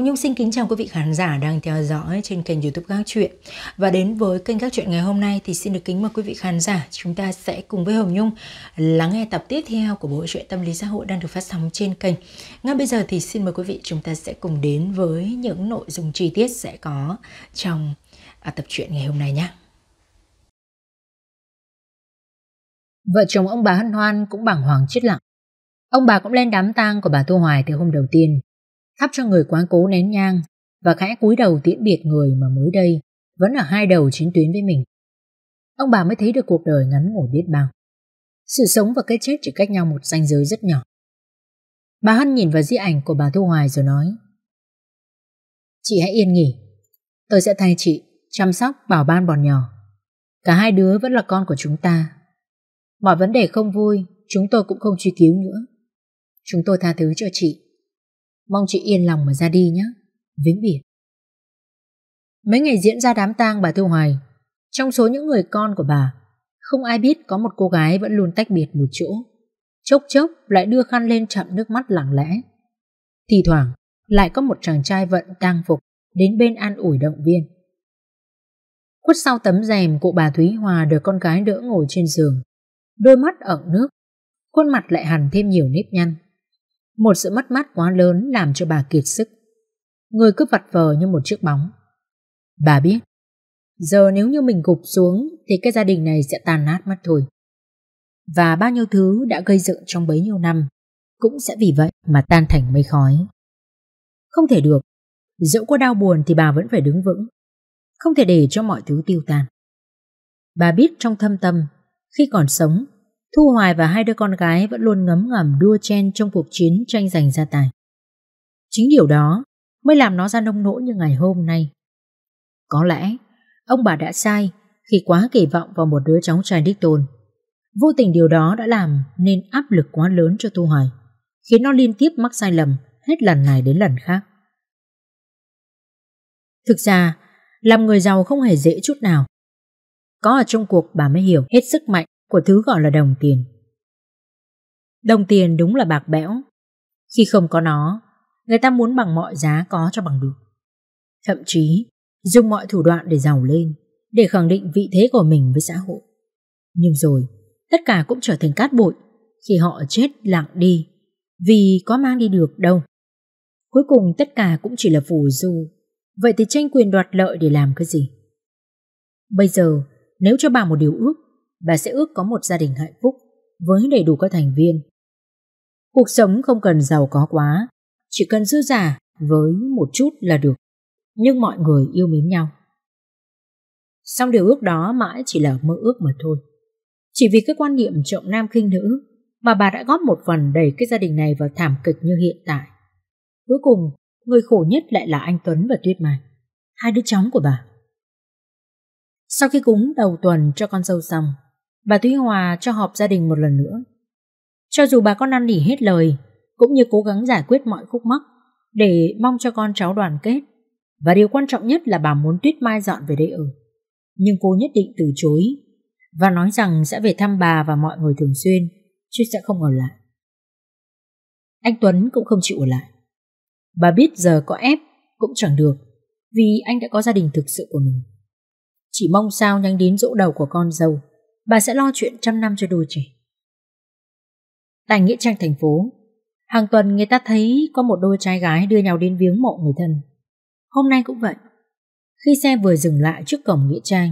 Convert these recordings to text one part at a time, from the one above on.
Hồng Nhung xin kính chào quý vị khán giả đang theo dõi trên kênh youtube Gác Chuyện Và đến với kênh Gác Chuyện ngày hôm nay thì xin được kính mời quý vị khán giả Chúng ta sẽ cùng với Hồng Nhung lắng nghe tập tiếp theo của bộ truyện tâm lý xã hội đang được phát sóng trên kênh Ngay bây giờ thì xin mời quý vị chúng ta sẽ cùng đến với những nội dung chi tiết sẽ có trong à, tập truyện ngày hôm nay nhé Vợ chồng ông bà Hân Hoan cũng bằng hoàng chết lặng Ông bà cũng lên đám tang của bà Thu Hoài từ hôm đầu tiên thắp cho người quá cố nén nhang và khẽ cúi đầu tiễn biệt người mà mới đây vẫn ở hai đầu chiến tuyến với mình. Ông bà mới thấy được cuộc đời ngắn ngủi biết bao. Sự sống và cái chết chỉ cách nhau một ranh giới rất nhỏ. Bà Hân nhìn vào di ảnh của bà Thu Hoài rồi nói Chị hãy yên nghỉ Tôi sẽ thay chị chăm sóc bảo ban bọn nhỏ Cả hai đứa vẫn là con của chúng ta Mọi vấn đề không vui Chúng tôi cũng không truy cứu nữa Chúng tôi tha thứ cho chị Mong chị yên lòng mà ra đi nhé. Vĩnh biệt. Mấy ngày diễn ra đám tang bà Thu Hoài, trong số những người con của bà, không ai biết có một cô gái vẫn luôn tách biệt một chỗ. Chốc chốc lại đưa khăn lên chậm nước mắt lặng lẽ. Thì thoảng lại có một chàng trai vận tang phục đến bên an ủi động viên. Khuất sau tấm rèm cụ bà Thúy Hòa được con gái đỡ ngồi trên giường. Đôi mắt ẩn nước, khuôn mặt lại hằn thêm nhiều nếp nhăn. Một sự mất mát quá lớn làm cho bà kiệt sức. Người cứ vặt vờ như một chiếc bóng. Bà biết, giờ nếu như mình gục xuống thì cái gia đình này sẽ tan nát mất thôi. Và bao nhiêu thứ đã gây dựng trong bấy nhiêu năm cũng sẽ vì vậy mà tan thành mây khói. Không thể được, dẫu có đau buồn thì bà vẫn phải đứng vững. Không thể để cho mọi thứ tiêu tan. Bà biết trong thâm tâm, khi còn sống Thu Hoài và hai đứa con gái vẫn luôn ngấm ngầm đua chen trong cuộc chiến tranh giành gia tài. Chính điều đó mới làm nó ra nông nỗi như ngày hôm nay. Có lẽ ông bà đã sai khi quá kỳ vọng vào một đứa cháu trai đích tôn. Vô tình điều đó đã làm nên áp lực quá lớn cho Thu Hoài, khiến nó liên tiếp mắc sai lầm hết lần này đến lần khác. Thực ra, làm người giàu không hề dễ chút nào. Có ở trong cuộc bà mới hiểu hết sức mạnh của thứ gọi là đồng tiền. Đồng tiền đúng là bạc bẽo. Khi không có nó, người ta muốn bằng mọi giá có cho bằng được. Thậm chí, dùng mọi thủ đoạn để giàu lên, để khẳng định vị thế của mình với xã hội. Nhưng rồi, tất cả cũng trở thành cát bụi khi họ chết lặng đi vì có mang đi được đâu. Cuối cùng tất cả cũng chỉ là phù du. Vậy thì tranh quyền đoạt lợi để làm cái gì? Bây giờ, nếu cho bà một điều ước bà sẽ ước có một gia đình hạnh phúc với đầy đủ các thành viên. Cuộc sống không cần giàu có quá, chỉ cần dư giả với một chút là được, nhưng mọi người yêu mến nhau. Song điều ước đó mãi chỉ là mơ ước mà thôi. Chỉ vì cái quan niệm trọng nam khinh nữ mà bà đã góp một phần đẩy cái gia đình này vào thảm kịch như hiện tại. Cuối cùng, người khổ nhất lại là anh Tuấn và Tuyết Mai, hai đứa cháu của bà. Sau khi cúng đầu tuần cho con dâu xong, Bà Thúy Hòa cho họp gia đình một lần nữa. Cho dù bà con năn nỉ hết lời, cũng như cố gắng giải quyết mọi khúc mắc để mong cho con cháu đoàn kết. Và điều quan trọng nhất là bà muốn Tuyết Mai dọn về đây ở. Nhưng cô nhất định từ chối và nói rằng sẽ về thăm bà và mọi người thường xuyên, chứ sẽ không ở lại. Anh Tuấn cũng không chịu ở lại. Bà biết giờ có ép cũng chẳng được vì anh đã có gia đình thực sự của mình. Chỉ mong sao nhanh đến dỗ đầu của con dâu bà sẽ lo chuyện trăm năm cho đôi trẻ. Tại Nghĩa Trang thành phố, hàng tuần người ta thấy có một đôi trai gái đưa nhau đến viếng mộ người thân. Hôm nay cũng vậy. Khi xe vừa dừng lại trước cổng Nghĩa Trang,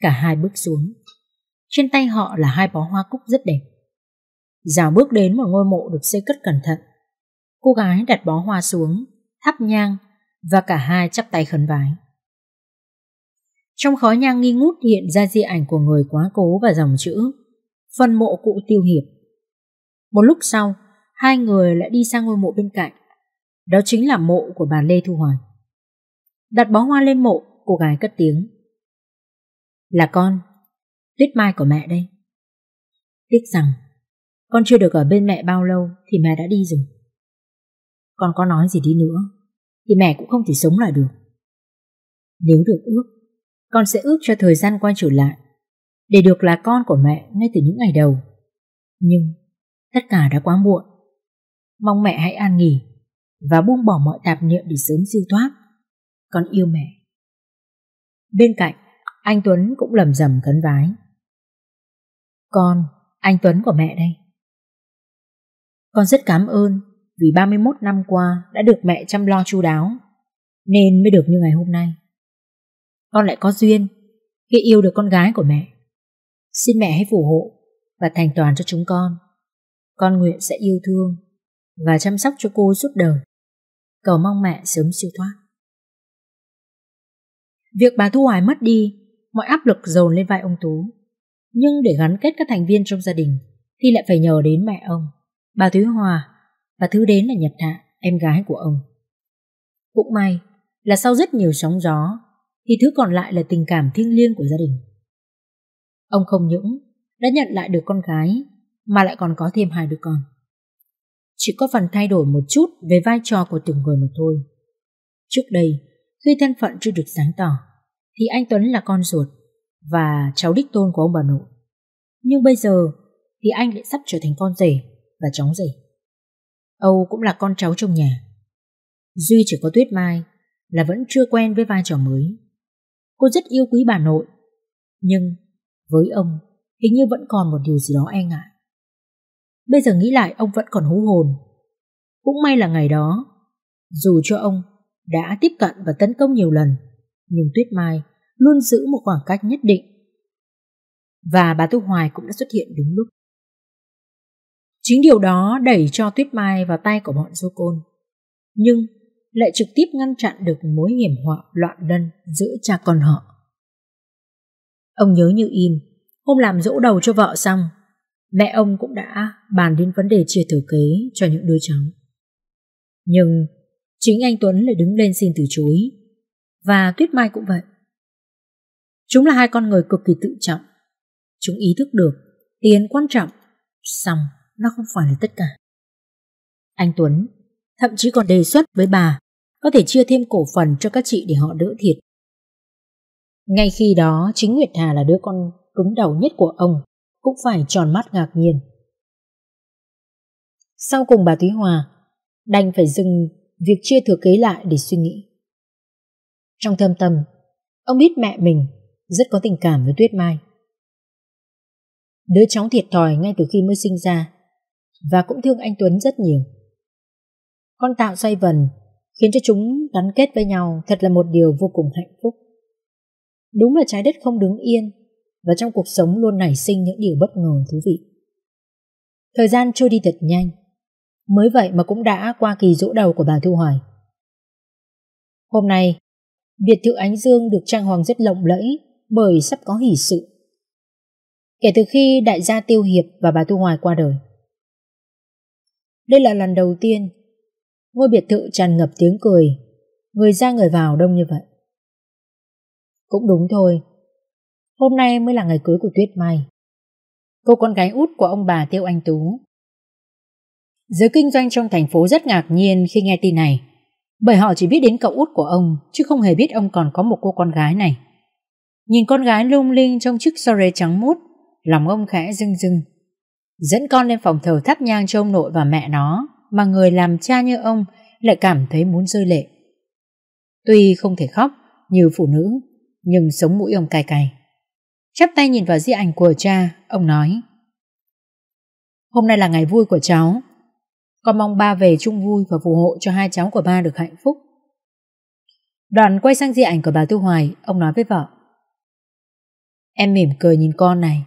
cả hai bước xuống. Trên tay họ là hai bó hoa cúc rất đẹp. Dào bước đến một ngôi mộ được xây cất cẩn thận. Cô gái đặt bó hoa xuống, thắp nhang và cả hai chắp tay khấn vái. Trong khói nhang nghi ngút hiện ra di ảnh của người quá cố và dòng chữ Phân mộ cụ tiêu hiệp Một lúc sau, hai người lại đi sang ngôi mộ bên cạnh. Đó chính là mộ của bà Lê Thu Hoài. Đặt bó hoa lên mộ, cô gái cất tiếng. Là con, tuyết mai của mẹ đây. Tiếc rằng, con chưa được ở bên mẹ bao lâu thì mẹ đã đi rồi. Con có nói gì đi nữa, thì mẹ cũng không thể sống lại được. Nếu được ước, con sẽ ước cho thời gian quay trở lại để được là con của mẹ ngay từ những ngày đầu. Nhưng tất cả đã quá muộn. Mong mẹ hãy an nghỉ và buông bỏ mọi tạp niệm để sớm siêu thoát. Con yêu mẹ. Bên cạnh, anh Tuấn cũng lầm rầm khấn vái. Con, anh Tuấn của mẹ đây. Con rất cảm ơn vì 31 năm qua đã được mẹ chăm lo chu đáo nên mới được như ngày hôm nay. Con lại có duyên Khi yêu được con gái của mẹ Xin mẹ hãy phù hộ Và thành toàn cho chúng con Con nguyện sẽ yêu thương Và chăm sóc cho cô suốt đời Cầu mong mẹ sớm siêu thoát Việc bà Thu Hoài mất đi Mọi áp lực dồn lên vai ông Tú Nhưng để gắn kết các thành viên trong gia đình Thì lại phải nhờ đến mẹ ông Bà Thúy Hòa Và thứ đến là Nhật Hạ, em gái của ông Cũng may là sau rất nhiều sóng gió thì thứ còn lại là tình cảm thiêng liêng của gia đình. Ông không những đã nhận lại được con gái mà lại còn có thêm hai đứa con. Chỉ có phần thay đổi một chút về vai trò của từng người mà thôi. Trước đây, khi thân phận chưa được sáng tỏ, thì anh Tuấn là con ruột và cháu đích tôn của ông bà nội. Nhưng bây giờ thì anh lại sắp trở thành con rể và cháu rể. Âu cũng là con cháu trong nhà. Duy chỉ có Tuyết Mai là vẫn chưa quen với vai trò mới. Cô rất yêu quý bà nội. Nhưng với ông, hình như vẫn còn một điều gì đó e ngại. Bây giờ nghĩ lại ông vẫn còn hú hồn. Cũng may là ngày đó, dù cho ông đã tiếp cận và tấn công nhiều lần, nhưng Tuyết Mai luôn giữ một khoảng cách nhất định. Và bà Thu Hoài cũng đã xuất hiện đúng lúc. Chính điều đó đẩy cho Tuyết Mai vào tay của bọn du côn. Nhưng lại trực tiếp ngăn chặn được mối hiểm họa loạn đân giữa cha con họ. Ông nhớ như in, hôm làm dỗ đầu cho vợ xong, mẹ ông cũng đã bàn đến vấn đề chia thừa kế cho những đứa cháu. Nhưng chính anh Tuấn lại đứng lên xin từ chối, và Tuyết Mai cũng vậy. Chúng là hai con người cực kỳ tự trọng, chúng ý thức được tiền quan trọng, xong nó không phải là tất cả. Anh Tuấn thậm chí còn đề xuất với bà có thể chia thêm cổ phần cho các chị để họ đỡ thiệt. Ngay khi đó, chính Nguyệt Hà là đứa con cứng đầu nhất của ông, cũng phải tròn mắt ngạc nhiên. Sau cùng bà Thúy Hòa đành phải dừng việc chia thừa kế lại để suy nghĩ. Trong thâm tâm, ông biết mẹ mình rất có tình cảm với Tuyết Mai. Đứa cháu thiệt thòi ngay từ khi mới sinh ra và cũng thương anh Tuấn rất nhiều con tạo xoay vần, khiến cho chúng gắn kết với nhau thật là một điều vô cùng hạnh phúc. Đúng là trái đất không đứng yên và trong cuộc sống luôn nảy sinh những điều bất ngờ thú vị. Thời gian trôi đi thật nhanh, mới vậy mà cũng đã qua kỳ rỗ đầu của bà Thu Hoài. Hôm nay, biệt thự Ánh Dương được trang hoàng rất lộng lẫy bởi sắp có hỷ sự. Kể từ khi đại gia Tiêu Hiệp và bà Thu Hoài qua đời. Đây là lần đầu tiên Ngôi biệt thự tràn ngập tiếng cười, người ra người vào đông như vậy. Cũng đúng thôi, hôm nay mới là ngày cưới của Tuyết Mai. Cô con gái út của ông bà Tiêu Anh Tú. Giới kinh doanh trong thành phố rất ngạc nhiên khi nghe tin này, bởi họ chỉ biết đến cậu út của ông, chứ không hề biết ông còn có một cô con gái này. Nhìn con gái lung linh trong chiếc sore trắng mút, lòng ông khẽ rưng rưng. Dẫn con lên phòng thờ thắp nhang cho ông nội và mẹ nó, mà người làm cha như ông lại cảm thấy muốn rơi lệ. Tuy không thể khóc như phụ nữ, nhưng sống mũi ông cay cay. Chắp tay nhìn vào di ảnh của cha, ông nói. Hôm nay là ngày vui của cháu. Con mong ba về chung vui và phù hộ cho hai cháu của ba được hạnh phúc. Đoàn quay sang di ảnh của bà Tư Hoài, ông nói với vợ. Em mỉm cười nhìn con này.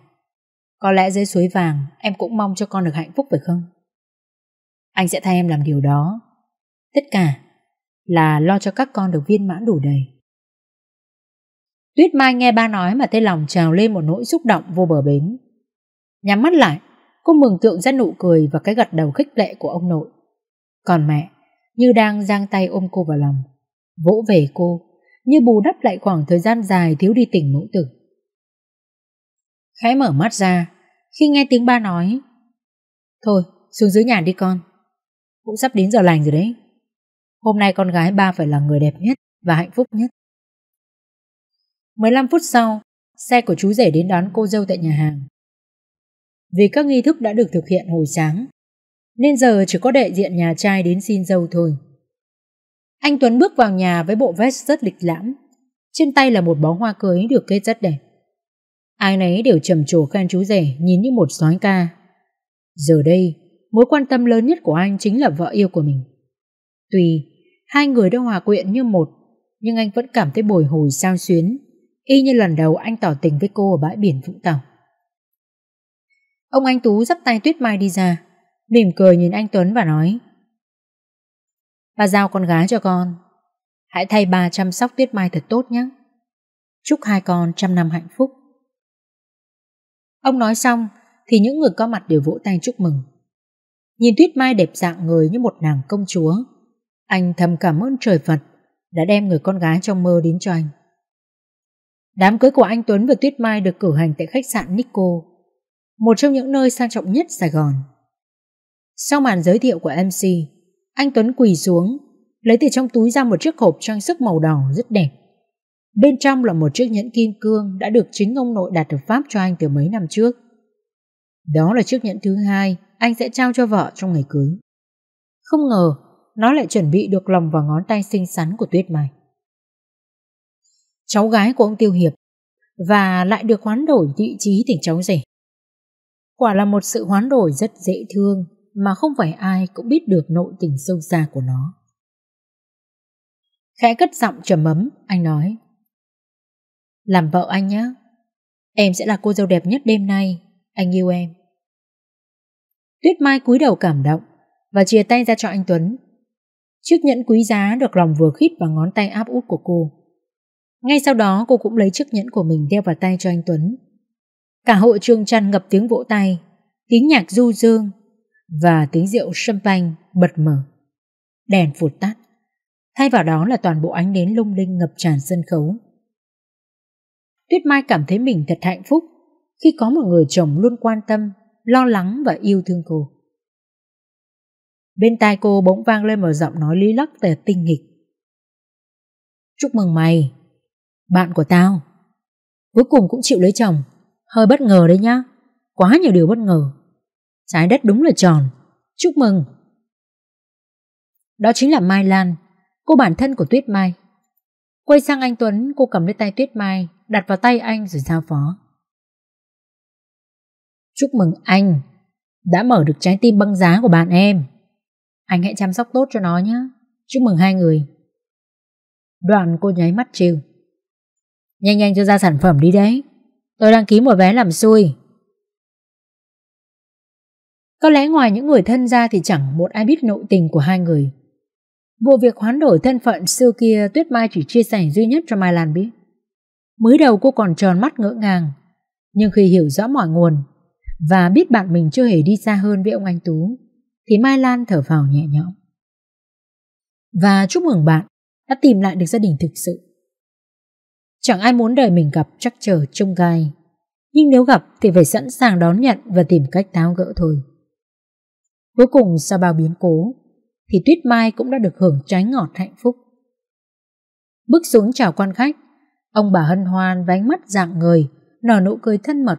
Có lẽ dưới suối vàng em cũng mong cho con được hạnh phúc phải không? Anh sẽ thay em làm điều đó. Tất cả là lo cho các con được viên mãn đủ đầy. Tuyết Mai nghe ba nói mà tay lòng trào lên một nỗi xúc động vô bờ bến. Nhắm mắt lại, cô mừng tượng ra nụ cười và cái gật đầu khích lệ của ông nội. Còn mẹ, như đang giang tay ôm cô vào lòng, vỗ về cô, như bù đắp lại khoảng thời gian dài thiếu đi tình mẫu tử. Khẽ mở mắt ra, khi nghe tiếng ba nói, Thôi, xuống dưới nhà đi con. Cũng sắp đến giờ lành rồi đấy Hôm nay con gái ba phải là người đẹp nhất Và hạnh phúc nhất 15 phút sau Xe của chú rể đến đón cô dâu tại nhà hàng Vì các nghi thức đã được thực hiện hồi sáng Nên giờ chỉ có đại diện nhà trai đến xin dâu thôi Anh Tuấn bước vào nhà với bộ vest rất lịch lãm Trên tay là một bó hoa cưới được kết rất đẹp Ai nấy đều trầm trồ khen chú rể Nhìn như một sói ca Giờ đây mối quan tâm lớn nhất của anh chính là vợ yêu của mình. Tuy hai người đã hòa quyện như một, nhưng anh vẫn cảm thấy bồi hồi sao xuyến, y như lần đầu anh tỏ tình với cô ở bãi biển Vũng Tàu. Ông anh Tú dắt tay Tuyết Mai đi ra, mỉm cười nhìn anh Tuấn và nói Bà giao con gái cho con, hãy thay bà chăm sóc Tuyết Mai thật tốt nhé. Chúc hai con trăm năm hạnh phúc. Ông nói xong thì những người có mặt đều vỗ tay chúc mừng nhìn Tuyết Mai đẹp dạng người như một nàng công chúa. Anh thầm cảm ơn trời Phật đã đem người con gái trong mơ đến cho anh. Đám cưới của anh Tuấn và Tuyết Mai được cử hành tại khách sạn Nico, một trong những nơi sang trọng nhất Sài Gòn. Sau màn giới thiệu của MC, anh Tuấn quỳ xuống, lấy từ trong túi ra một chiếc hộp trang sức màu đỏ rất đẹp. Bên trong là một chiếc nhẫn kim cương đã được chính ông nội đặt ở Pháp cho anh từ mấy năm trước. Đó là chiếc nhẫn thứ hai anh sẽ trao cho vợ trong ngày cưới. Không ngờ, nó lại chuẩn bị được lòng vào ngón tay xinh xắn của Tuyết Mai. Cháu gái của ông Tiêu Hiệp và lại được hoán đổi vị trí tình cháu rể. Quả là một sự hoán đổi rất dễ thương mà không phải ai cũng biết được nội tình sâu xa của nó. Khẽ cất giọng trầm ấm, anh nói. Làm vợ anh nhé, em sẽ là cô dâu đẹp nhất đêm nay anh yêu em. Tuyết Mai cúi đầu cảm động và chia tay ra cho anh Tuấn. Chiếc nhẫn quý giá được lòng vừa khít vào ngón tay áp út của cô. Ngay sau đó cô cũng lấy chiếc nhẫn của mình đeo vào tay cho anh Tuấn. Cả hội trường tràn ngập tiếng vỗ tay, tiếng nhạc du dương và tiếng rượu champagne bật mở. Đèn phụt tắt, thay vào đó là toàn bộ ánh nến lung linh ngập tràn sân khấu. Tuyết Mai cảm thấy mình thật hạnh phúc khi có một người chồng luôn quan tâm, lo lắng và yêu thương cô. Bên tai cô bỗng vang lên một giọng nói lý lắc tề tinh nghịch. Chúc mừng mày, bạn của tao. Cuối cùng cũng chịu lấy chồng, hơi bất ngờ đấy nhá, quá nhiều điều bất ngờ. Trái đất đúng là tròn, chúc mừng. Đó chính là Mai Lan, cô bản thân của Tuyết Mai. Quay sang anh Tuấn, cô cầm lấy tay Tuyết Mai, đặt vào tay anh rồi giao phó. Chúc mừng anh đã mở được trái tim băng giá của bạn em. Anh hãy chăm sóc tốt cho nó nhé. Chúc mừng hai người. Đoạn cô nháy mắt chiều. Nhanh nhanh cho ra sản phẩm đi đấy. Tôi đăng ký một vé làm xui. Có lẽ ngoài những người thân ra thì chẳng một ai biết nội tình của hai người. Vụ việc hoán đổi thân phận xưa kia Tuyết Mai chỉ chia sẻ duy nhất cho Mai Lan biết. Mới đầu cô còn tròn mắt ngỡ ngàng, nhưng khi hiểu rõ mọi nguồn, và biết bạn mình chưa hề đi xa hơn với ông anh Tú, thì Mai Lan thở phào nhẹ nhõm. Và chúc mừng bạn đã tìm lại được gia đình thực sự. Chẳng ai muốn đời mình gặp chắc chờ trông gai, nhưng nếu gặp thì phải sẵn sàng đón nhận và tìm cách táo gỡ thôi. Cuối cùng sau bao biến cố, thì Tuyết Mai cũng đã được hưởng trái ngọt hạnh phúc. Bước xuống chào quan khách, ông bà hân hoan và ánh mắt dạng người, nở nụ cười thân mật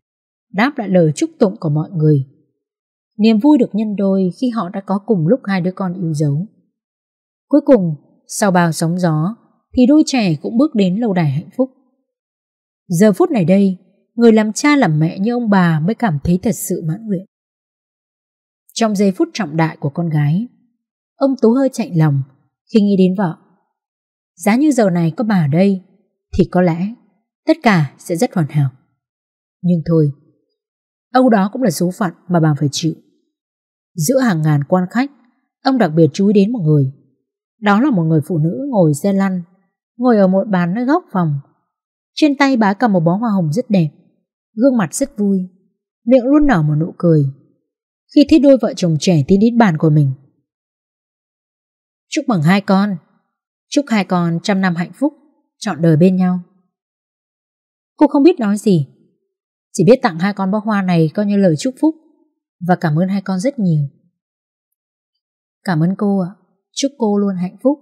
đáp lại lời chúc tụng của mọi người. Niềm vui được nhân đôi khi họ đã có cùng lúc hai đứa con yêu dấu. Cuối cùng, sau bao sóng gió, thì đôi trẻ cũng bước đến lâu đài hạnh phúc. Giờ phút này đây, người làm cha làm mẹ như ông bà mới cảm thấy thật sự mãn nguyện. Trong giây phút trọng đại của con gái, ông Tú hơi chạy lòng khi nghĩ đến vợ. Giá như giờ này có bà ở đây, thì có lẽ tất cả sẽ rất hoàn hảo. Nhưng thôi, Âu đó cũng là số phận mà bà phải chịu. Giữa hàng ngàn quan khách, ông đặc biệt chú ý đến một người. Đó là một người phụ nữ ngồi xe lăn, ngồi ở một bàn nơi góc phòng. Trên tay bà cầm một bó hoa hồng rất đẹp, gương mặt rất vui, miệng luôn nở một nụ cười. Khi thấy đôi vợ chồng trẻ tiến đến bàn của mình. Chúc mừng hai con, chúc hai con trăm năm hạnh phúc, trọn đời bên nhau. Cô không biết nói gì, chỉ biết tặng hai con bó hoa này coi như lời chúc phúc và cảm ơn hai con rất nhiều. Cảm ơn cô ạ. Chúc cô luôn hạnh phúc.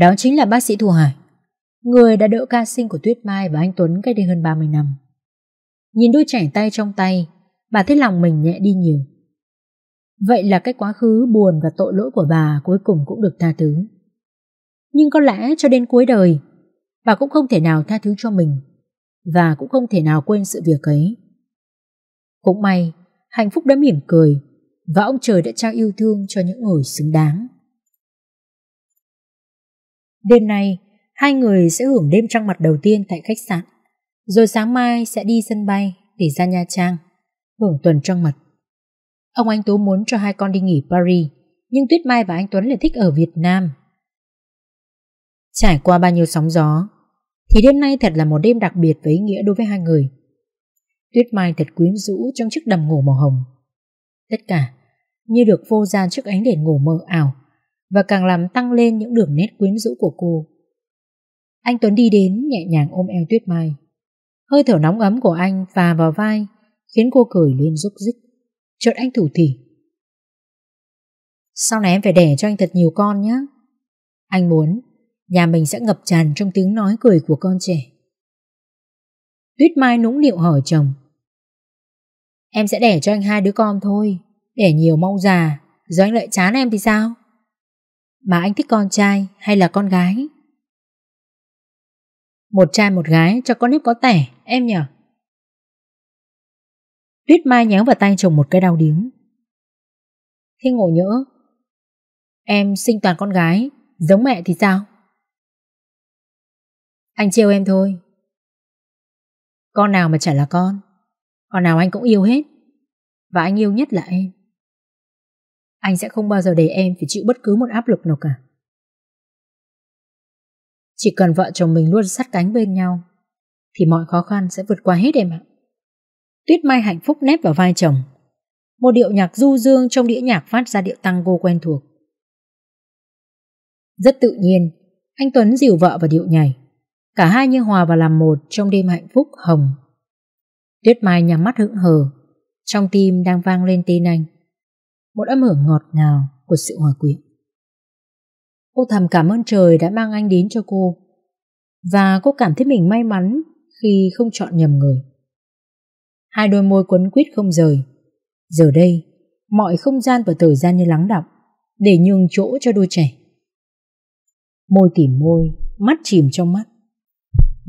Đó chính là bác sĩ Thu Hải, người đã đỡ ca sinh của Tuyết Mai và anh Tuấn cách đây hơn 30 năm. Nhìn đôi chảy tay trong tay, bà thấy lòng mình nhẹ đi nhiều. Vậy là cái quá khứ buồn và tội lỗi của bà cuối cùng cũng được tha thứ. Nhưng có lẽ cho đến cuối đời, bà cũng không thể nào tha thứ cho mình và cũng không thể nào quên sự việc ấy. Cũng may, hạnh phúc đã mỉm cười và ông trời đã trao yêu thương cho những người xứng đáng. Đêm nay, hai người sẽ hưởng đêm trăng mặt đầu tiên tại khách sạn, rồi sáng mai sẽ đi sân bay để ra Nha Trang, hưởng tuần trăng mật. Ông Anh Tú muốn cho hai con đi nghỉ Paris, nhưng Tuyết Mai và anh Tuấn lại thích ở Việt Nam. Trải qua bao nhiêu sóng gió, thì đêm nay thật là một đêm đặc biệt với ý nghĩa đối với hai người. Tuyết mai thật quyến rũ trong chiếc đầm ngủ màu hồng. Tất cả như được vô ra trước ánh đèn ngủ mơ ảo và càng làm tăng lên những đường nét quyến rũ của cô. Anh Tuấn đi đến nhẹ nhàng ôm eo Tuyết Mai. Hơi thở nóng ấm của anh phà vào vai khiến cô cười lên rúc rích. Chợt anh thủ thỉ. Sau này em phải đẻ cho anh thật nhiều con nhé. Anh muốn Nhà mình sẽ ngập tràn trong tiếng nói cười của con trẻ Tuyết Mai nũng nịu hỏi chồng Em sẽ đẻ cho anh hai đứa con thôi Đẻ nhiều mong già Rồi anh lại chán em thì sao Mà anh thích con trai hay là con gái Một trai một gái cho con nếp có tẻ Em nhở Tuyết Mai nhéo vào tay chồng một cái đau điếng Thế ngộ nhỡ Em sinh toàn con gái Giống mẹ thì sao anh trêu em thôi Con nào mà chẳng là con Con nào anh cũng yêu hết Và anh yêu nhất là em Anh sẽ không bao giờ để em phải chịu bất cứ một áp lực nào cả Chỉ cần vợ chồng mình luôn sát cánh bên nhau Thì mọi khó khăn sẽ vượt qua hết em ạ Tuyết Mai hạnh phúc nép vào vai chồng Một điệu nhạc du dương trong đĩa nhạc phát ra điệu tăng vô quen thuộc Rất tự nhiên, anh Tuấn dìu vợ vào điệu nhảy. Cả hai như hòa và làm một trong đêm hạnh phúc hồng. Tuyết Mai nhắm mắt hững hờ, trong tim đang vang lên tên anh. Một âm hưởng ngọt ngào của sự hòa quyện. Cô thầm cảm ơn trời đã mang anh đến cho cô. Và cô cảm thấy mình may mắn khi không chọn nhầm người. Hai đôi môi quấn quýt không rời. Giờ đây, mọi không gian và thời gian như lắng đọng để nhường chỗ cho đôi trẻ. Môi tìm môi, mắt chìm trong mắt.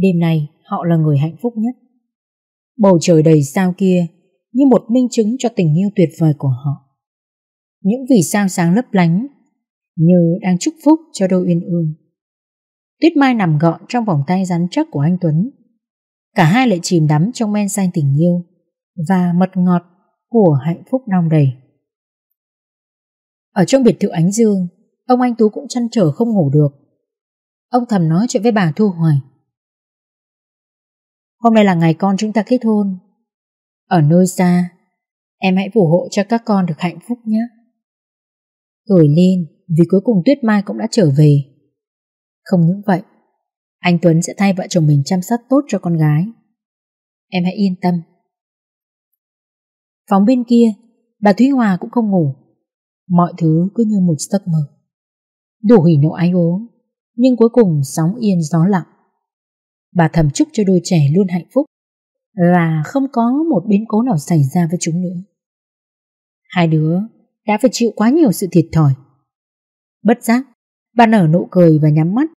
Đêm nay họ là người hạnh phúc nhất. Bầu trời đầy sao kia như một minh chứng cho tình yêu tuyệt vời của họ. Những vì sao sáng lấp lánh như đang chúc phúc cho đôi uyên ương. Tuyết Mai nằm gọn trong vòng tay rắn chắc của anh Tuấn. Cả hai lại chìm đắm trong men say tình yêu và mật ngọt của hạnh phúc đong đầy. Ở trong biệt thự Ánh Dương, ông anh Tú cũng chăn trở không ngủ được. Ông thầm nói chuyện với bà Thu Hoài. Hôm nay là ngày con chúng ta kết hôn. Ở nơi xa, em hãy phù hộ cho các con được hạnh phúc nhé. Cười lên vì cuối cùng Tuyết Mai cũng đã trở về. Không những vậy, anh Tuấn sẽ thay vợ chồng mình chăm sóc tốt cho con gái. Em hãy yên tâm. Phóng bên kia, bà Thúy Hòa cũng không ngủ. Mọi thứ cứ như một giấc mơ. Đủ hỉ nộ ái ố, nhưng cuối cùng sóng yên gió lặng. Bà thầm chúc cho đôi trẻ luôn hạnh phúc và không có một biến cố nào xảy ra với chúng nữa. Hai đứa đã phải chịu quá nhiều sự thiệt thòi. Bất giác, bà nở nụ cười và nhắm mắt,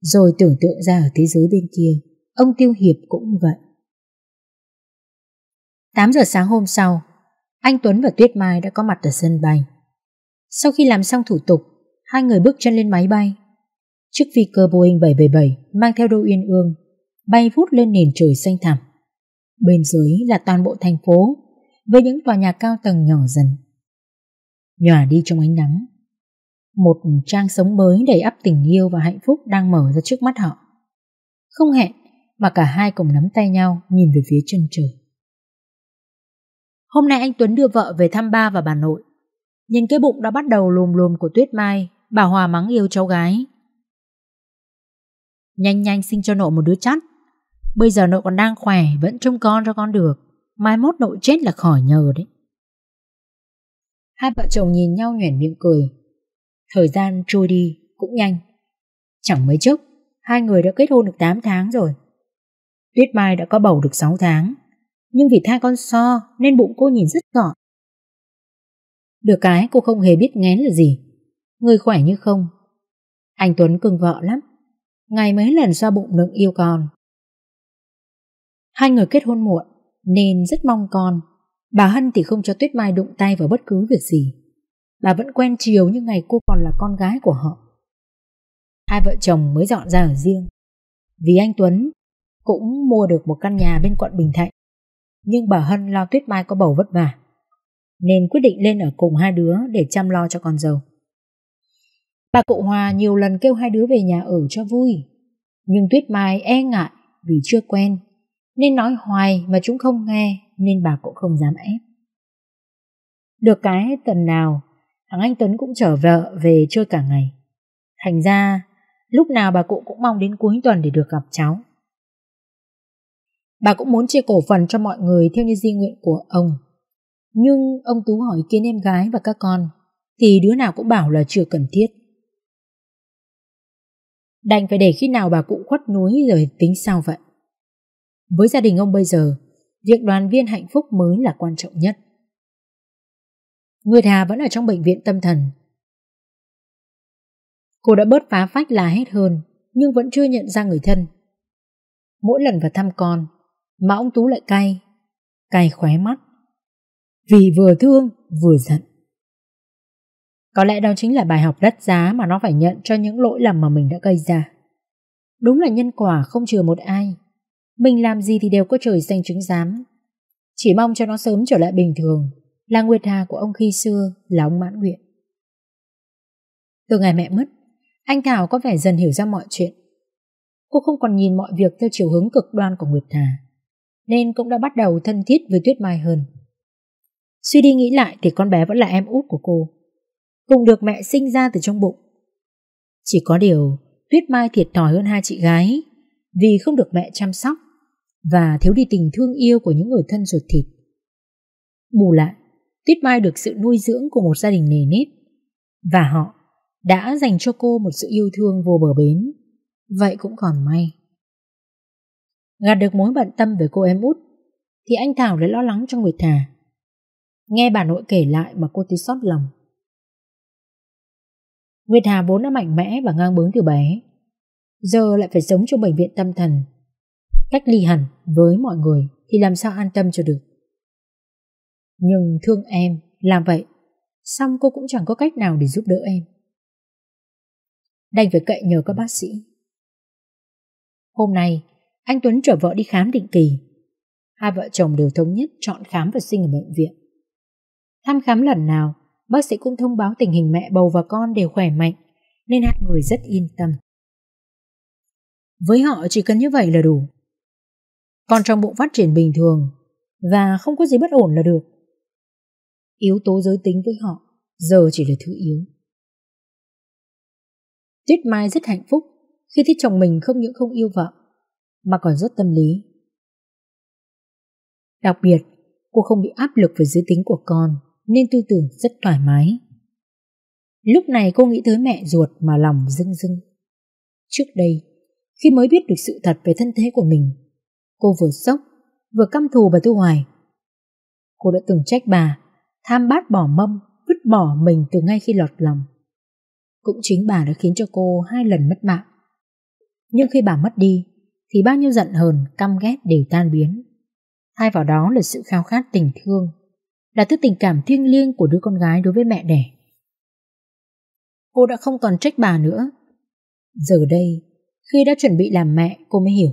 rồi tưởng tượng ra ở thế giới bên kia, ông Tiêu Hiệp cũng vậy. Tám giờ sáng hôm sau, anh Tuấn và Tuyết Mai đã có mặt ở sân bay. Sau khi làm xong thủ tục, hai người bước chân lên máy bay. Chiếc phi cơ Boeing 777 mang theo đô uyên ương bay vút lên nền trời xanh thẳm. Bên dưới là toàn bộ thành phố với những tòa nhà cao tầng nhỏ dần. Nhòa đi trong ánh nắng. Một trang sống mới đầy ắp tình yêu và hạnh phúc đang mở ra trước mắt họ. Không hẹn mà cả hai cùng nắm tay nhau nhìn về phía chân trời. Hôm nay anh Tuấn đưa vợ về thăm ba và bà nội. Nhìn cái bụng đã bắt đầu lùm lùm của Tuyết Mai, bà Hòa mắng yêu cháu gái. Nhanh nhanh sinh cho nội một đứa chắt, Bây giờ nội còn đang khỏe Vẫn trông con cho con được Mai mốt nội chết là khỏi nhờ đấy Hai vợ chồng nhìn nhau nhoẻn miệng cười Thời gian trôi đi cũng nhanh Chẳng mấy chốc Hai người đã kết hôn được 8 tháng rồi Tuyết Mai đã có bầu được 6 tháng Nhưng vì thai con so Nên bụng cô nhìn rất rõ Được cái cô không hề biết ngén là gì Người khỏe như không Anh Tuấn cưng vợ lắm Ngày mấy lần xoa bụng nựng yêu con Hai người kết hôn muộn nên rất mong con. Bà Hân thì không cho Tuyết Mai đụng tay vào bất cứ việc gì. Bà vẫn quen chiều như ngày cô còn là con gái của họ. Hai vợ chồng mới dọn ra ở riêng. Vì anh Tuấn cũng mua được một căn nhà bên quận Bình Thạnh. Nhưng bà Hân lo Tuyết Mai có bầu vất vả. Nên quyết định lên ở cùng hai đứa để chăm lo cho con dâu. Bà Cụ Hòa nhiều lần kêu hai đứa về nhà ở cho vui. Nhưng Tuyết Mai e ngại vì chưa quen nên nói hoài mà chúng không nghe nên bà cũng không dám ép. Được cái tuần nào, thằng anh Tuấn cũng chở vợ về chơi cả ngày. Thành ra, lúc nào bà cụ cũng mong đến cuối tuần để được gặp cháu. Bà cũng muốn chia cổ phần cho mọi người theo như di nguyện của ông. Nhưng ông Tú hỏi ý kiến em gái và các con, thì đứa nào cũng bảo là chưa cần thiết. Đành phải để khi nào bà cụ khuất núi rồi tính sao vậy? Với gia đình ông bây giờ, việc đoàn viên hạnh phúc mới là quan trọng nhất. Nguyệt Hà vẫn ở trong bệnh viện tâm thần. Cô đã bớt phá phách là hết hơn, nhưng vẫn chưa nhận ra người thân. Mỗi lần vào thăm con, mà ông Tú lại cay, cay khóe mắt. Vì vừa thương, vừa giận. Có lẽ đó chính là bài học đắt giá mà nó phải nhận cho những lỗi lầm mà mình đã gây ra. Đúng là nhân quả không chừa một ai. Mình làm gì thì đều có trời xanh chứng giám Chỉ mong cho nó sớm trở lại bình thường Là nguyệt hà của ông khi xưa Là ông mãn nguyện Từ ngày mẹ mất Anh Thảo có vẻ dần hiểu ra mọi chuyện Cô không còn nhìn mọi việc Theo chiều hướng cực đoan của nguyệt hà Nên cũng đã bắt đầu thân thiết với Tuyết Mai hơn Suy đi nghĩ lại Thì con bé vẫn là em út của cô Cùng được mẹ sinh ra từ trong bụng Chỉ có điều Tuyết Mai thiệt thòi hơn hai chị gái vì không được mẹ chăm sóc và thiếu đi tình thương yêu của những người thân ruột thịt. Bù lại, Tuyết Mai được sự nuôi dưỡng của một gia đình nề nếp và họ đã dành cho cô một sự yêu thương vô bờ bến. Vậy cũng còn may. Gạt được mối bận tâm về cô em út thì anh Thảo lại lo lắng cho Nguyệt Thà. Nghe bà nội kể lại mà cô tí xót lòng. Nguyệt Hà vốn đã mạnh mẽ và ngang bướng từ bé. Giờ lại phải sống trong bệnh viện tâm thần cách ly hẳn với mọi người thì làm sao an tâm cho được. Nhưng thương em, làm vậy, xong cô cũng chẳng có cách nào để giúp đỡ em. Đành phải cậy nhờ các bác sĩ. Hôm nay, anh Tuấn chở vợ đi khám định kỳ. Hai vợ chồng đều thống nhất chọn khám và sinh ở bệnh viện. Thăm khám lần nào, bác sĩ cũng thông báo tình hình mẹ bầu và con đều khỏe mạnh, nên hai người rất yên tâm. Với họ chỉ cần như vậy là đủ con trong bụng phát triển bình thường và không có gì bất ổn là được. Yếu tố giới tính với họ giờ chỉ là thứ yếu. Tuyết Mai rất hạnh phúc khi thấy chồng mình không những không yêu vợ mà còn rất tâm lý. Đặc biệt, cô không bị áp lực về giới tính của con nên tư tưởng rất thoải mái. Lúc này cô nghĩ tới mẹ ruột mà lòng rưng rưng. Trước đây, khi mới biết được sự thật về thân thế của mình, Cô vừa sốc, vừa căm thù bà Thu Hoài. Cô đã từng trách bà, tham bát bỏ mâm, vứt bỏ mình từ ngay khi lọt lòng. Cũng chính bà đã khiến cho cô hai lần mất mạng. Nhưng khi bà mất đi, thì bao nhiêu giận hờn, căm ghét đều tan biến. Thay vào đó là sự khao khát tình thương, là thứ tình cảm thiêng liêng của đứa con gái đối với mẹ đẻ. Cô đã không còn trách bà nữa. Giờ đây, khi đã chuẩn bị làm mẹ, cô mới hiểu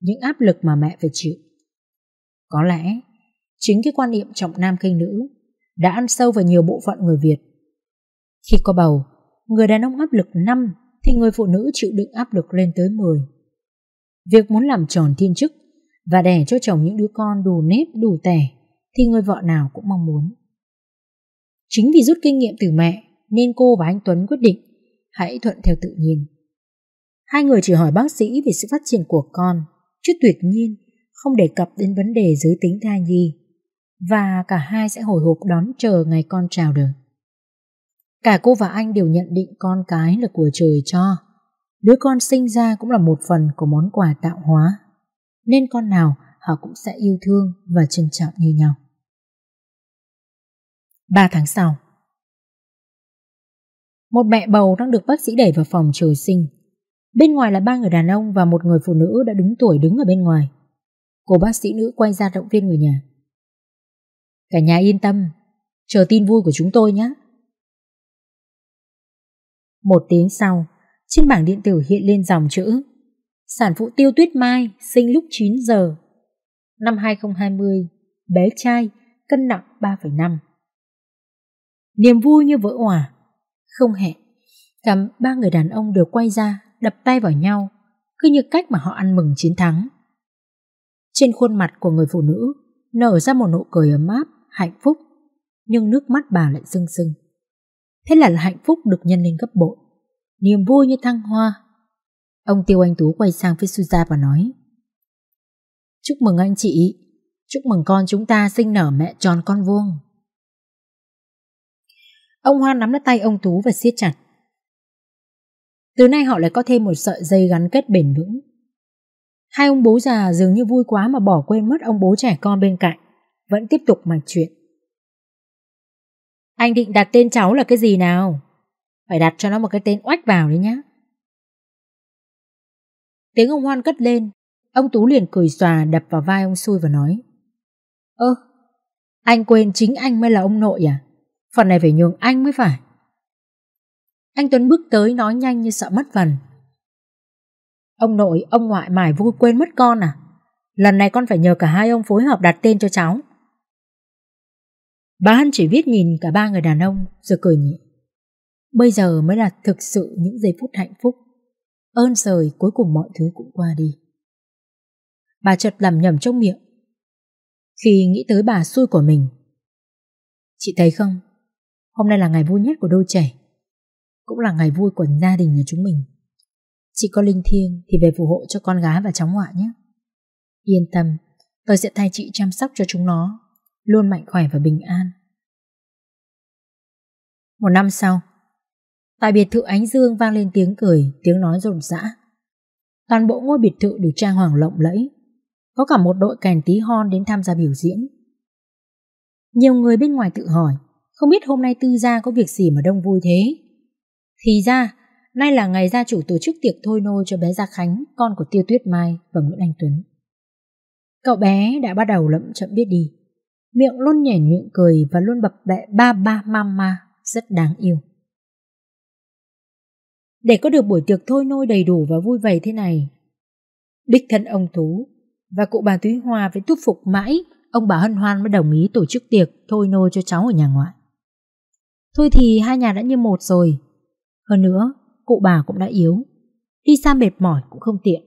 những áp lực mà mẹ phải chịu. Có lẽ, chính cái quan niệm trọng nam khinh nữ đã ăn sâu vào nhiều bộ phận người Việt. Khi có bầu, người đàn ông áp lực 5 thì người phụ nữ chịu đựng áp lực lên tới 10. Việc muốn làm tròn thiên chức và đẻ cho chồng những đứa con đủ nếp đủ tẻ thì người vợ nào cũng mong muốn. Chính vì rút kinh nghiệm từ mẹ nên cô và anh Tuấn quyết định hãy thuận theo tự nhiên. Hai người chỉ hỏi bác sĩ về sự phát triển của con chứ tuyệt nhiên không đề cập đến vấn đề giới tính thai nhi và cả hai sẽ hồi hộp đón chờ ngày con chào đời. Cả cô và anh đều nhận định con cái là của trời cho. Đứa con sinh ra cũng là một phần của món quà tạo hóa. Nên con nào họ cũng sẽ yêu thương và trân trọng như nhau. 3 tháng sau Một mẹ bầu đang được bác sĩ đẩy vào phòng chờ sinh. Bên ngoài là ba người đàn ông và một người phụ nữ đã đứng tuổi đứng ở bên ngoài. Cô bác sĩ nữ quay ra động viên người nhà. Cả nhà yên tâm, chờ tin vui của chúng tôi nhé. Một tiếng sau, trên bảng điện tử hiện lên dòng chữ Sản phụ Tiêu Tuyết Mai sinh lúc 9 giờ. Năm 2020, bé trai, cân nặng 3,5. Niềm vui như vỡ òa. Không hẹn, cả ba người đàn ông đều quay ra đập tay vào nhau, cứ như cách mà họ ăn mừng chiến thắng. Trên khuôn mặt của người phụ nữ nở ra một nụ cười ấm áp, hạnh phúc, nhưng nước mắt bà lại rưng rưng. Thế là, hạnh phúc được nhân lên gấp bội, niềm vui như thăng hoa. Ông Tiêu Anh Tú quay sang với Suza và nói Chúc mừng anh chị, chúc mừng con chúng ta sinh nở mẹ tròn con vuông. Ông Hoa nắm lấy tay ông Tú và siết chặt. Từ nay họ lại có thêm một sợi dây gắn kết bền vững. Hai ông bố già dường như vui quá mà bỏ quên mất ông bố trẻ con bên cạnh, vẫn tiếp tục mạch chuyện. Anh định đặt tên cháu là cái gì nào? Phải đặt cho nó một cái tên oách vào đấy nhá. Tiếng ông Hoan cất lên, ông Tú liền cười xòa đập vào vai ông Xui và nói Ơ, anh quên chính anh mới là ông nội à? Phần này phải nhường anh mới phải. Anh Tuấn bước tới nói nhanh như sợ mất vần. Ông nội, ông ngoại mải vui quên mất con à? Lần này con phải nhờ cả hai ông phối hợp đặt tên cho cháu. Bà Hân chỉ biết nhìn cả ba người đàn ông rồi cười nhỉ. Bây giờ mới là thực sự những giây phút hạnh phúc. Ơn sời cuối cùng mọi thứ cũng qua đi. Bà chợt làm nhầm trong miệng. Khi nghĩ tới bà xui của mình. Chị thấy không, hôm nay là ngày vui nhất của đôi trẻ cũng là ngày vui của gia đình nhà chúng mình. Chị có linh thiêng thì về phù hộ cho con gái và cháu ngoại nhé. Yên tâm, tôi sẽ thay chị chăm sóc cho chúng nó, luôn mạnh khỏe và bình an. Một năm sau, tại biệt thự Ánh Dương vang lên tiếng cười, tiếng nói rộn rã. Toàn bộ ngôi biệt thự được trang hoàng lộng lẫy, có cả một đội kèn tí hon đến tham gia biểu diễn. Nhiều người bên ngoài tự hỏi, không biết hôm nay tư gia có việc gì mà đông vui thế. Thì ra, nay là ngày gia chủ tổ chức tiệc thôi nôi cho bé Gia Khánh, con của Tiêu Tuyết Mai và Nguyễn Anh Tuấn. Cậu bé đã bắt đầu lậm chậm biết đi, miệng luôn nhảy nhuyễn cười và luôn bập bẹ ba ba ma rất đáng yêu. Để có được buổi tiệc thôi nôi đầy đủ và vui vẻ thế này, đích thân ông Tú và cụ bà Thúy Hoa phải thuyết phục mãi ông bà Hân Hoan mới đồng ý tổ chức tiệc thôi nôi cho cháu ở nhà ngoại. Thôi thì hai nhà đã như một rồi, hơn nữa, cụ bà cũng đã yếu, đi xa mệt mỏi cũng không tiện.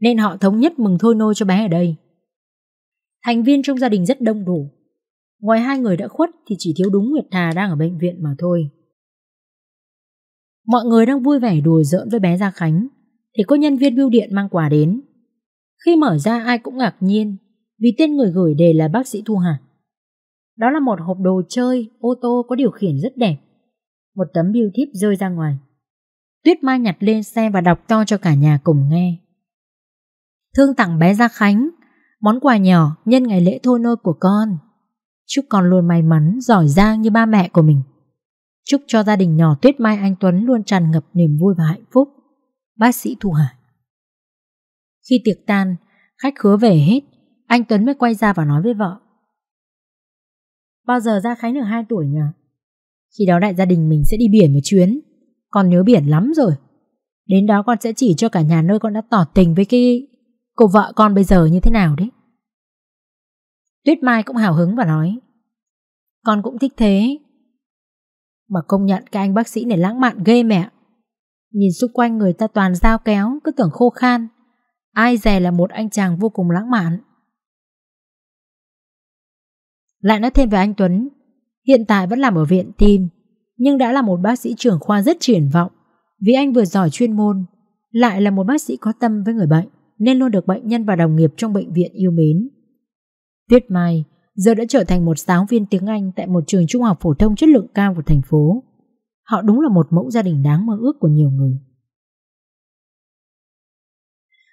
Nên họ thống nhất mừng thôi nôi cho bé ở đây. Thành viên trong gia đình rất đông đủ. Ngoài hai người đã khuất thì chỉ thiếu đúng Nguyệt Thà đang ở bệnh viện mà thôi. Mọi người đang vui vẻ đùa giỡn với bé Gia Khánh thì có nhân viên bưu điện mang quà đến. Khi mở ra ai cũng ngạc nhiên vì tên người gửi đề là bác sĩ Thu Hà đó là một hộp đồ chơi, ô tô có điều khiển rất đẹp. Một tấm biêu thiếp rơi ra ngoài. Tuyết Mai nhặt lên xe và đọc to cho cả nhà cùng nghe. Thương tặng bé Gia Khánh, món quà nhỏ nhân ngày lễ thôi nôi của con. Chúc con luôn may mắn, giỏi giang như ba mẹ của mình. Chúc cho gia đình nhỏ Tuyết Mai Anh Tuấn luôn tràn ngập niềm vui và hạnh phúc. Bác sĩ Thu Hải Khi tiệc tan, khách khứa về hết, anh Tuấn mới quay ra và nói với vợ. Bao giờ ra Khánh được 2 tuổi nhỉ? Khi đó đại gia đình mình sẽ đi biển một chuyến Con nhớ biển lắm rồi Đến đó con sẽ chỉ cho cả nhà nơi con đã tỏ tình với cái Cô vợ con bây giờ như thế nào đấy Tuyết Mai cũng hào hứng và nói Con cũng thích thế Mà công nhận cái anh bác sĩ này lãng mạn ghê mẹ Nhìn xung quanh người ta toàn dao kéo Cứ tưởng khô khan Ai dè là một anh chàng vô cùng lãng mạn lại nói thêm về anh Tuấn, hiện tại vẫn làm ở viện tim, nhưng đã là một bác sĩ trưởng khoa rất triển vọng, vì anh vừa giỏi chuyên môn, lại là một bác sĩ có tâm với người bệnh, nên luôn được bệnh nhân và đồng nghiệp trong bệnh viện yêu mến. Tuyết Mai giờ đã trở thành một giáo viên tiếng Anh tại một trường trung học phổ thông chất lượng cao của thành phố. Họ đúng là một mẫu gia đình đáng mơ ước của nhiều người.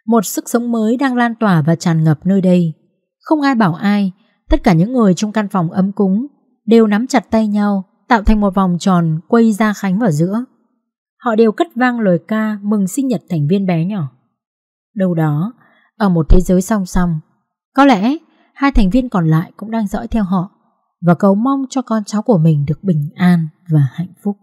Một sức sống mới đang lan tỏa và tràn ngập nơi đây. Không ai bảo ai Tất cả những người trong căn phòng ấm cúng đều nắm chặt tay nhau, tạo thành một vòng tròn quay ra Khánh vào giữa. Họ đều cất vang lời ca mừng sinh nhật thành viên bé nhỏ. Đâu đó, ở một thế giới song song, có lẽ hai thành viên còn lại cũng đang dõi theo họ và cầu mong cho con cháu của mình được bình an và hạnh phúc.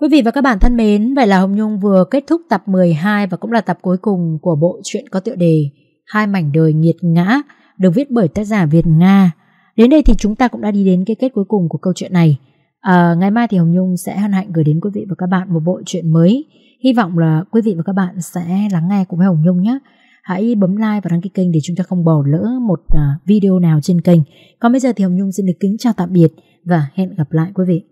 Quý vị và các bạn thân mến, vậy là Hồng Nhung vừa kết thúc tập 12 và cũng là tập cuối cùng của bộ truyện có tựa đề hai mảnh đời nghiệt ngã được viết bởi tác giả Việt Nga. Đến đây thì chúng ta cũng đã đi đến cái kết cuối cùng của câu chuyện này. À, ngày mai thì Hồng Nhung sẽ hân hạnh gửi đến quý vị và các bạn một bộ truyện mới. Hy vọng là quý vị và các bạn sẽ lắng nghe cùng với Hồng Nhung nhé. Hãy bấm like và đăng ký kênh để chúng ta không bỏ lỡ một à, video nào trên kênh. Còn bây giờ thì Hồng Nhung xin được kính chào tạm biệt và hẹn gặp lại quý vị.